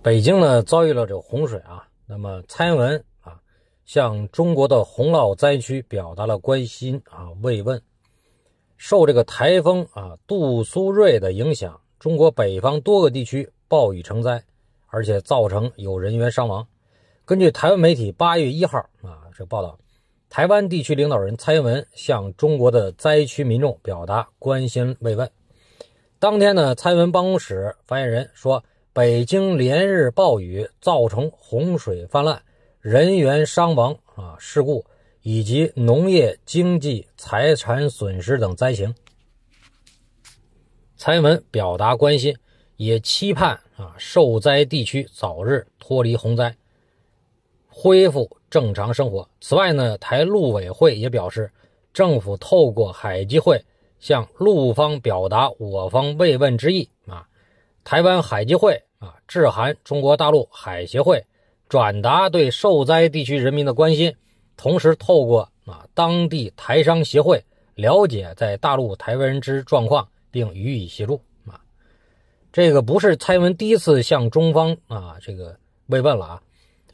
北京呢遭遇了这个洪水啊，那么蔡英文啊向中国的洪涝灾区表达了关心啊慰问。受这个台风啊杜苏芮的影响，中国北方多个地区暴雨成灾，而且造成有人员伤亡。根据台湾媒体八月一号啊这报道，台湾地区领导人蔡英文向中国的灾区民众表达关心慰问。当天呢，蔡英文办公室发言人说。北京连日暴雨造成洪水泛滥、人员伤亡啊、事故以及农业、经济、财产损失等灾情。蔡英文表达关心，也期盼啊受灾地区早日脱离洪灾，恢复正常生活。此外呢，台陆委会也表示，政府透过海基会向陆方表达我方慰问之意啊。台湾海基会。啊，致函中国大陆海协会，转达对受灾地区人民的关心，同时透过啊当地台商协会了解在大陆台湾人之状况，并予以协助啊。这个不是蔡英文第一次向中方啊这个慰问了啊。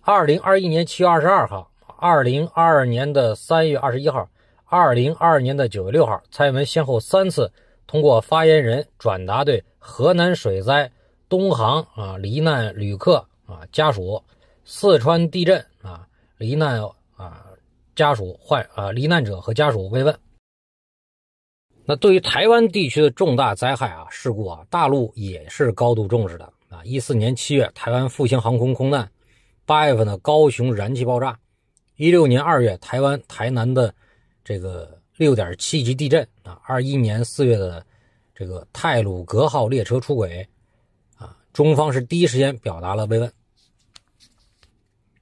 二零二一年七月二十二号，二零二二年的三月二十一号，二零二二年的九月六号，蔡英文先后三次通过发言人转达对河南水灾。东航啊，罹难旅客啊，家属；四川地震啊，罹难啊，家属患啊，罹难者和家属慰问。那对于台湾地区的重大灾害啊、事故啊，大陆也是高度重视的啊。一四年七月，台湾复兴航空空难；八月份的高雄燃气爆炸；一六年二月，台湾台南的这个六点七级地震啊；二一年四月的这个泰鲁格号列车出轨。中方是第一时间表达了慰问。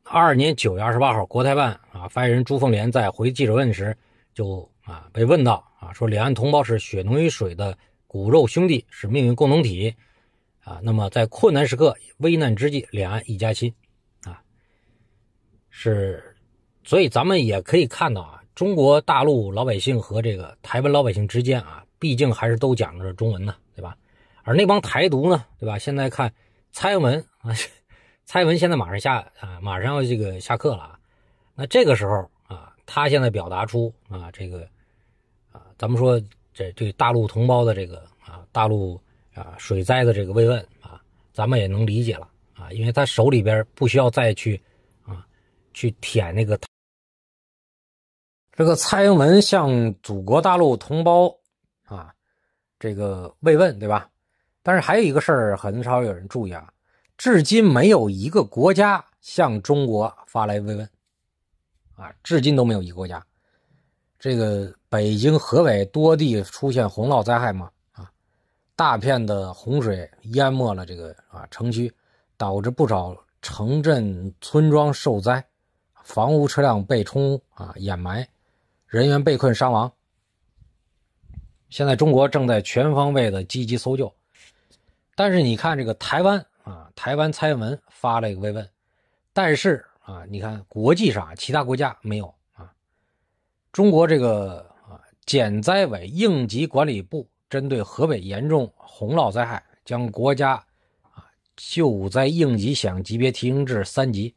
二二年九月二十八号，国台办啊发言人朱凤莲在回记者问时就啊被问到啊说两岸同胞是血浓于水的骨肉兄弟，是命运共同体啊。那么在困难时刻、危难之际，两岸一家亲啊是，所以咱们也可以看到啊，中国大陆老百姓和这个台湾老百姓之间啊，毕竟还是都讲着中文呢。而那帮台独呢，对吧？现在看蔡英文啊，蔡英文现在马上下啊，马上要这个下课了啊。那这个时候啊，他现在表达出啊这个啊，咱们说这对大陆同胞的这个啊大陆啊水灾的这个慰问啊，咱们也能理解了啊，因为他手里边不需要再去啊去舔那个。这个蔡英文向祖国大陆同胞啊这个慰问，对吧？但是还有一个事儿，很少有人注意啊，至今没有一个国家向中国发来慰问，啊，至今都没有一个国家。这个北京、河北多地出现洪涝灾害嘛，啊，大片的洪水淹没了这个啊城区，导致不少城镇村庄受灾，房屋、车辆被冲啊掩埋，人员被困伤亡。现在中国正在全方位的积极搜救。但是你看这个台湾啊，台湾蔡英文发了一个慰问，但是啊，你看国际上其他国家没有啊。中国这个啊，减灾委应急管理部针对河北严重洪涝灾害，将国家啊救灾应急响级别提升至三级。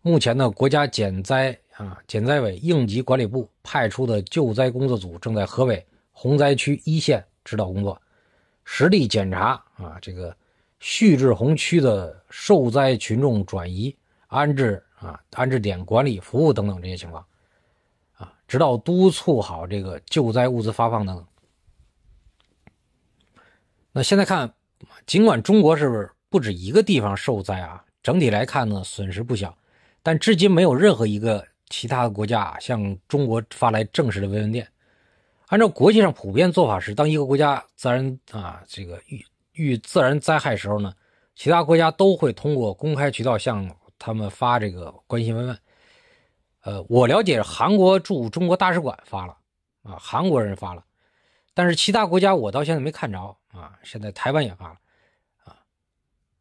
目前呢，国家减灾啊减灾委应急管理部派出的救灾工作组正在河北洪灾区一线指导工作。实地检查啊，这个蓄滞洪区的受灾群众转移安置啊，安置点管理服务等等这些情况，啊，直到督促好这个救灾物资发放等等。那现在看，尽管中国是不止一个地方受灾啊，整体来看呢，损失不小，但至今没有任何一个其他的国家向中国发来正式的慰问电。按照国际上普遍做法是，当一个国家自然啊这个遇遇自然灾害时候呢，其他国家都会通过公开渠道向他们发这个关心慰问。呃，我了解韩国驻中国大使馆发了，啊，韩国人发了，但是其他国家我到现在没看着啊。现在台湾也发了，啊，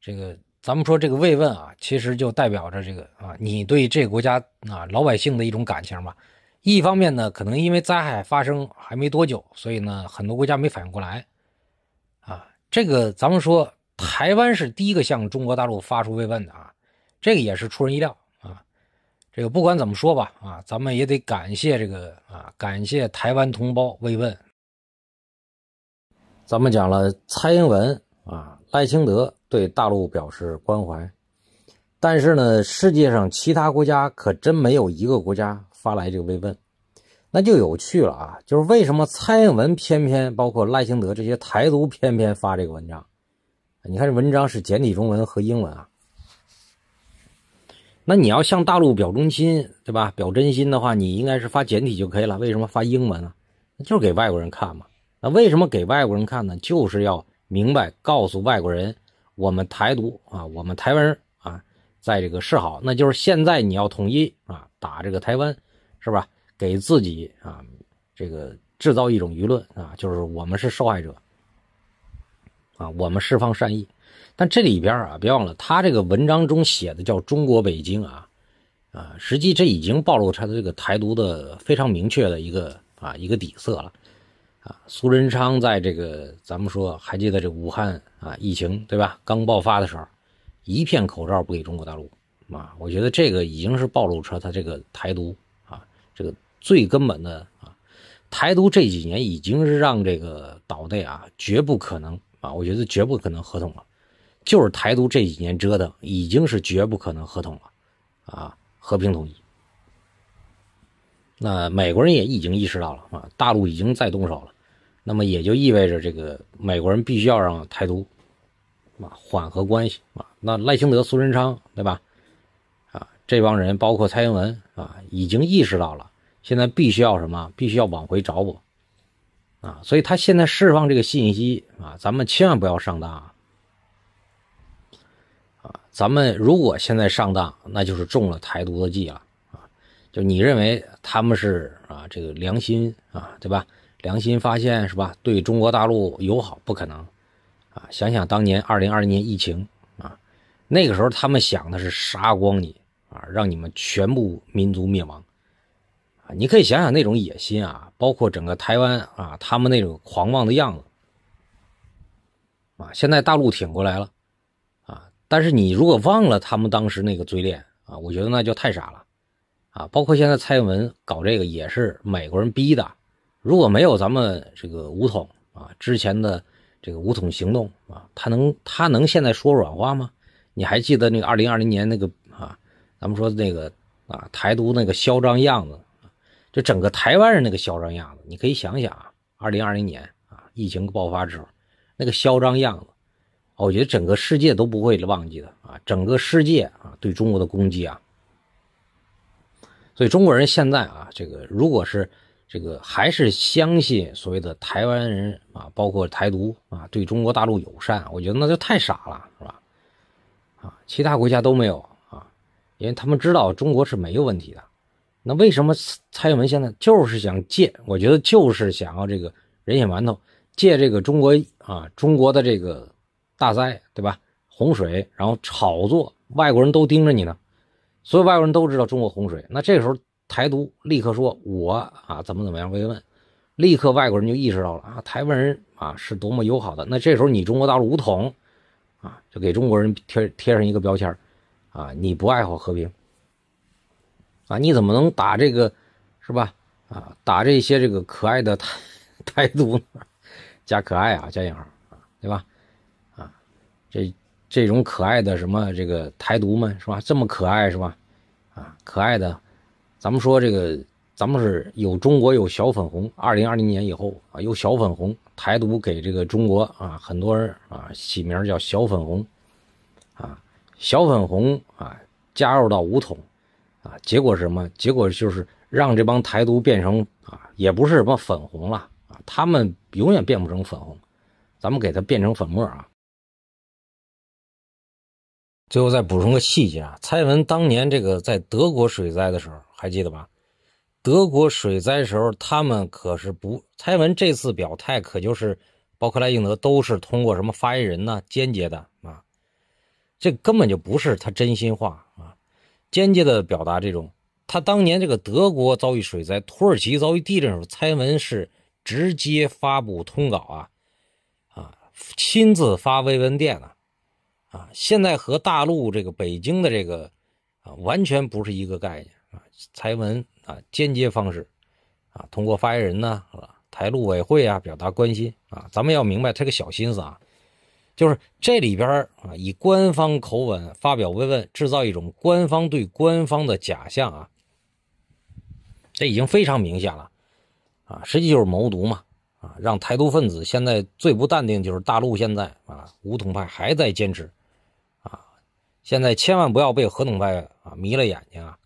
这个咱们说这个慰问啊，其实就代表着这个啊，你对这国家啊老百姓的一种感情吧。一方面呢，可能因为灾害发生还没多久，所以呢，很多国家没反应过来，啊，这个咱们说台湾是第一个向中国大陆发出慰问的啊，这个也是出人意料啊。这个不管怎么说吧，啊，咱们也得感谢这个啊，感谢台湾同胞慰问。咱们讲了蔡英文啊、赖清德对大陆表示关怀，但是呢，世界上其他国家可真没有一个国家。发来这个慰问，那就有趣了啊！就是为什么蔡英文偏偏包括赖清德这些台独偏偏发这个文章？你看这文章是简体中文和英文啊。那你要向大陆表忠心，对吧？表真心的话，你应该是发简体就可以了。为什么发英文呢？那就给外国人看嘛。那为什么给外国人看呢？就是要明白告诉外国人，我们台独啊，我们台湾人啊，在这个示好。那就是现在你要统一啊，打这个台湾。是吧？给自己啊，这个制造一种舆论啊，就是我们是受害者啊，我们释放善意。但这里边啊，别忘了他这个文章中写的叫“中国北京”啊啊，实际这已经暴露他的这个台独的非常明确的一个啊一个底色了啊。苏仁昌在这个咱们说还记得这武汉啊疫情对吧？刚爆发的时候，一片口罩不给中国大陆啊，我觉得这个已经是暴露出他这个台独。这个最根本的啊，台独这几年已经是让这个岛内啊绝不可能啊，我觉得绝不可能合同了，就是台独这几年折腾已经是绝不可能合同了啊，和平统一。那美国人也已经意识到了啊，大陆已经在动手了，那么也就意味着这个美国人必须要让台独啊缓和关系啊，那赖清德、苏贞昌对吧？这帮人包括蔡英文啊，已经意识到了，现在必须要什么？必须要往回找我，啊，所以他现在释放这个信息啊，咱们千万不要上当啊！咱们如果现在上当，那就是中了台独的计了啊！就你认为他们是啊，这个良心啊，对吧？良心发现是吧？对中国大陆友好不可能啊！想想当年二零二零年疫情啊，那个时候他们想的是杀光你。啊，让你们全部民族灭亡，啊，你可以想想那种野心啊，包括整个台湾啊，他们那种狂妄的样子，啊，现在大陆挺过来了，啊，但是你如果忘了他们当时那个嘴脸啊，我觉得那就太傻了，啊，包括现在蔡英文搞这个也是美国人逼的，如果没有咱们这个武统啊之前的这个武统行动啊，他能他能现在说软话吗？你还记得那个二零二零年那个？咱们说那个啊，台独那个嚣张样子，就整个台湾人那个嚣张样子，你可以想想啊，二零二零年啊，疫情爆发之后，那个嚣张样子，我觉得整个世界都不会忘记的啊，整个世界啊，对中国的攻击啊，所以中国人现在啊，这个如果是这个还是相信所谓的台湾人啊，包括台独啊，对中国大陆友善，我觉得那就太傻了，是吧？啊，其他国家都没有。因为他们知道中国是没有问题的，那为什么蔡英文现在就是想借？我觉得就是想要这个人血馒头，借这个中国啊，中国的这个大灾，对吧？洪水，然后炒作，外国人都盯着你呢，所有外国人都知道中国洪水。那这个时候，台独立刻说：“我啊，怎么怎么样慰问？”立刻外国人就意识到了啊，台湾人啊是多么友好的。那这时候你中国大陆无统啊，就给中国人贴贴上一个标签。啊！你不爱好和平，啊！你怎么能打这个，是吧？啊，打这些这个可爱的台台独，加可爱啊，加引号啊，对吧？啊，这这种可爱的什么这个台独们，是吧？这么可爱，是吧？啊，可爱的，咱们说这个，咱们是有中国有小粉红，二零二零年以后啊，有小粉红台独给这个中国啊，很多人啊起名叫小粉红，啊。小粉红啊，加入到五统，啊，结果是什么？结果就是让这帮台独变成啊，也不是什么粉红了啊，他们永远变不成粉红，咱们给它变成粉末啊。最后再补充个细节啊，蔡文当年这个在德国水灾的时候还记得吧？德国水灾时候他们可是不，蔡文这次表态可就是，包括赖应德都是通过什么发言人呢？间接的啊。这根本就不是他真心话啊，间接的表达这种。他当年这个德国遭遇水灾、土耳其遭遇地震时候，蔡文是直接发布通稿啊，啊，亲自发慰问电啊，啊，现在和大陆这个北京的这个啊，完全不是一个概念啊。蔡文啊，间接方式啊，通过发言人呢，啊，台陆委会啊，表达关心啊。咱们要明白他个小心思啊。就是这里边啊，以官方口吻发表慰问，制造一种官方对官方的假象啊，这已经非常明显了啊，实际就是谋独嘛啊，让台独分子现在最不淡定就是大陆现在啊，武统派还在坚持啊，现在千万不要被合统派啊迷了眼睛啊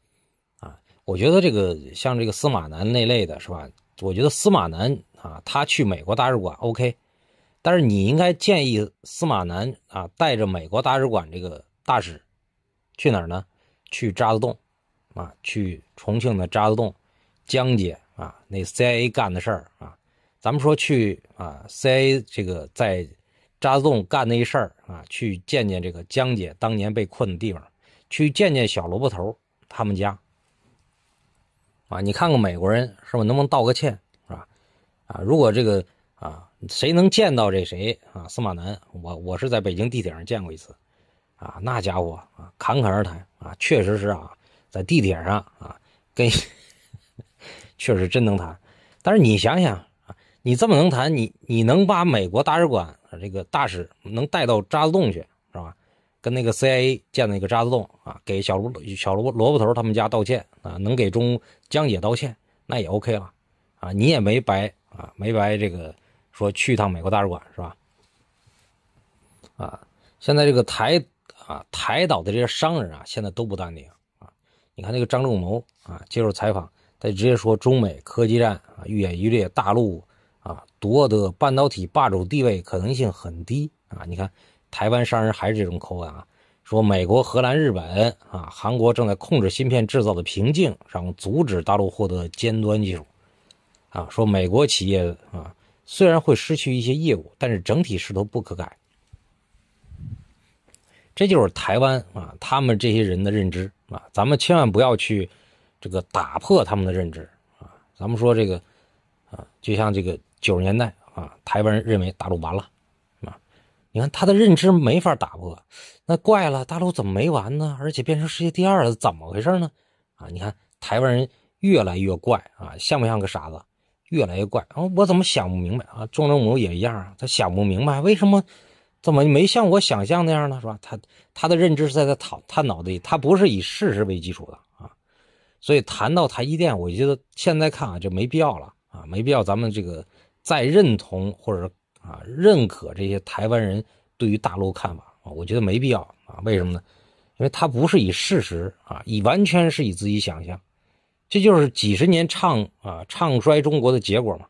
啊，我觉得这个像这个司马南那类的是吧？我觉得司马南啊，他去美国大使馆 OK。但是你应该建议司马南啊，带着美国大使馆这个大使去哪儿呢？去渣滓洞啊，去重庆的渣滓洞江姐啊，那 CIA 干的事儿啊，咱们说去啊，CIA 这个在渣滓洞干那事儿啊，去见见这个江姐当年被困的地方，去见见小萝卜头他们家啊，你看看美国人是吧，能不能道个歉是吧？啊，如果这个啊。谁能见到这谁啊？司马南，我我是在北京地铁上见过一次，啊，那家伙啊，侃侃而谈啊，确实是啊，在地铁上啊，跟 确实真能谈。但是你想想啊，你这么能谈，你你能把美国大使馆这个大使能带到渣子洞去是吧？跟那个 CIA 建那一个渣子洞啊，给小罗小罗萝卜头他们家道歉啊，能给中江姐道歉，那也 OK 了啊，你也没白啊，没白这个。说去一趟美国大使馆是吧？啊，现在这个台啊台岛的这些商人啊，现在都不淡定啊。你看那个张仲谋啊，接受采访，他直接说中美科技战啊愈演愈烈，大陆啊夺得半导体霸主地位可能性很低啊。你看台湾商人还是这种口吻啊，说美国、荷兰、日本啊、韩国正在控制芯片制造的瓶颈，然后阻止大陆获得尖端技术啊，说美国企业啊。虽然会失去一些业务，但是整体势头不可改。这就是台湾啊，他们这些人的认知啊，咱们千万不要去这个打破他们的认知啊。咱们说这个啊，就像这个九十年代啊，台湾人认为大陆完了你看他的认知没法打破，那怪了，大陆怎么没完呢？而且变成世界第二，了，怎么回事呢？啊，你看台湾人越来越怪啊，像不像个傻子？越来越怪我怎么想不明白啊？众生母也一样，他想不明白为什么，怎么没像我想象那样呢？是吧？他他的认知是在他脑他脑袋，他不是以事实为基础的啊。所以谈到台积电，我觉得现在看啊就没必要了啊，没必要咱们这个再认同或者啊认可这些台湾人对于大陆看法，我觉得没必要啊。为什么呢？因为他不是以事实啊，以完全是以自己想象。这就是几十年唱啊唱衰中国的结果嘛。